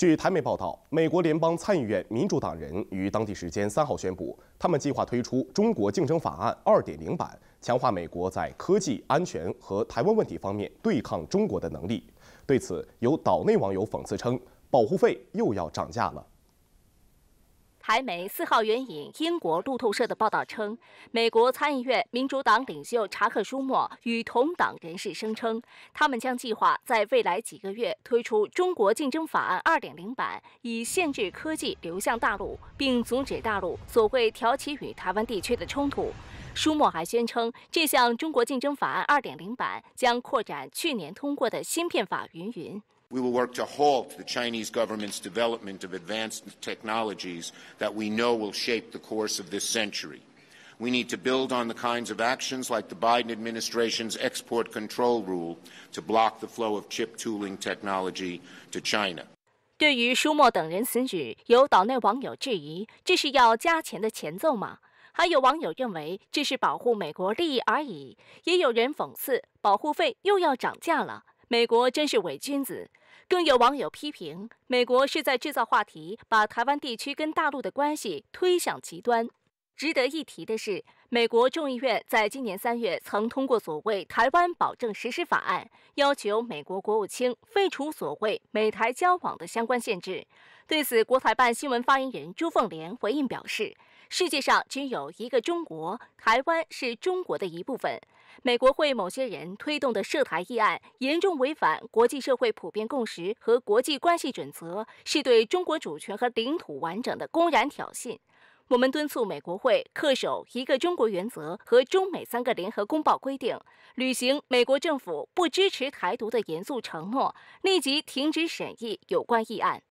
据台媒报道，美国联邦参议院民主党人于当地时间三号宣布，他们计划推出《中国竞争法案》2.0版，强化美国在科技、安全和台湾问题方面对抗中国的能力。对此，有岛内网友讽刺称：“保护费又要涨价了。”台媒四号援引英国路透社的报道称，美国参议院民主党领袖查克·舒默与同党人士声称，他们将计划在未来几个月推出中国竞争法案2.0版，以限制科技流向大陆，并阻止大陆所谓挑起与台湾地区的冲突。舒默还宣称，这项中国竞争法案2.0版将扩展去年通过的芯片法，云云。We will work to halt the Chinese government's development of advanced technologies that we know will shape the course of this century. We need to build on the kinds of actions like the Biden administration's export control rule to block the flow of chip tooling technology to China. 对于舒默等人此举，有岛内网友质疑：这是要加钱的前奏吗？还有网友认为这是保护美国利益而已，也有人讽刺保护费又要涨价了，美国真是伪君子。更有网友批评，美国是在制造话题，把台湾地区跟大陆的关系推向极端。值得一提的是，美国众议院在今年三月曾通过所谓“台湾保证实施法案”，要求美国国务卿废除所谓美台交往的相关限制。对此，国台办新闻发言人朱凤莲回应表示：“世界上只有一个中国，台湾是中国的一部分。美国会某些人推动的涉台议案，严重违反国际社会普遍共识和国际关系准则，是对中国主权和领土完整的公然挑衅。”我们敦促美国会恪守一个中国原则和中美三个联合公报规定，履行美国政府不支持台独的严肃承诺，立即停止审议有关议案。